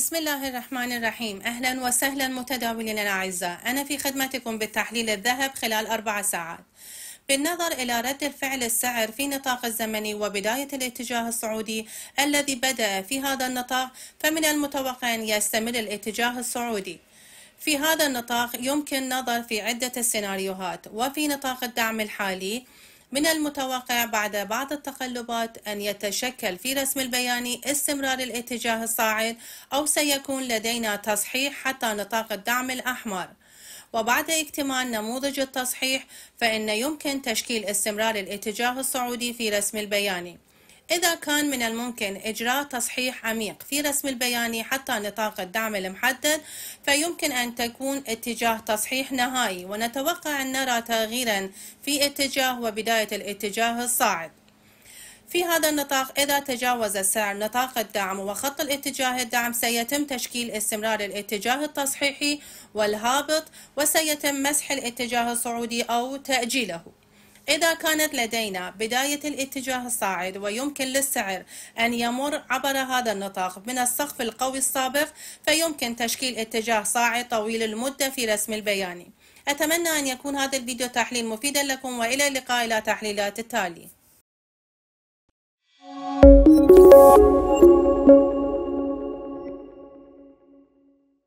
بسم الله الرحمن الرحيم أهلا وسهلا متداولينا الأعزاء أنا في خدمتكم بالتحليل الذهب خلال أربع ساعات بالنظر إلى رد الفعل السعر في نطاق الزمني وبداية الاتجاه الصعودي الذي بدأ في هذا النطاق فمن المتوقع أن يستمر الاتجاه الصعودي في هذا النطاق يمكن نظر في عدة السيناريوهات وفي نطاق الدعم الحالي من المتوقع بعد بعض التقلبات أن يتشكل في رسم البياني استمرار الاتجاه الصاعد أو سيكون لدينا تصحيح حتى نطاق الدعم الأحمر وبعد اكتمال نموذج التصحيح فإن يمكن تشكيل استمرار الاتجاه الصعودي في رسم البياني إذا كان من الممكن إجراء تصحيح عميق في رسم البياني حتى نطاق الدعم المحدد فيمكن أن تكون اتجاه تصحيح نهائي ونتوقع أن نرى تغييرا في اتجاه وبداية الاتجاه الصاعد في هذا النطاق إذا تجاوز السعر نطاق الدعم وخط الاتجاه الدعم سيتم تشكيل استمرار الاتجاه التصحيحي والهابط وسيتم مسح الاتجاه الصعودي أو تأجيله إذا كانت لدينا بداية الاتجاه الصاعد ويمكن للسعر أن يمر عبر هذا النطاق من السقف القوي السابق فيمكن تشكيل اتجاه صاعد طويل المدة في رسم البياني أتمنى أن يكون هذا الفيديو تحليل مفيدا لكم وإلى اللقاء إلى تحليلات التالي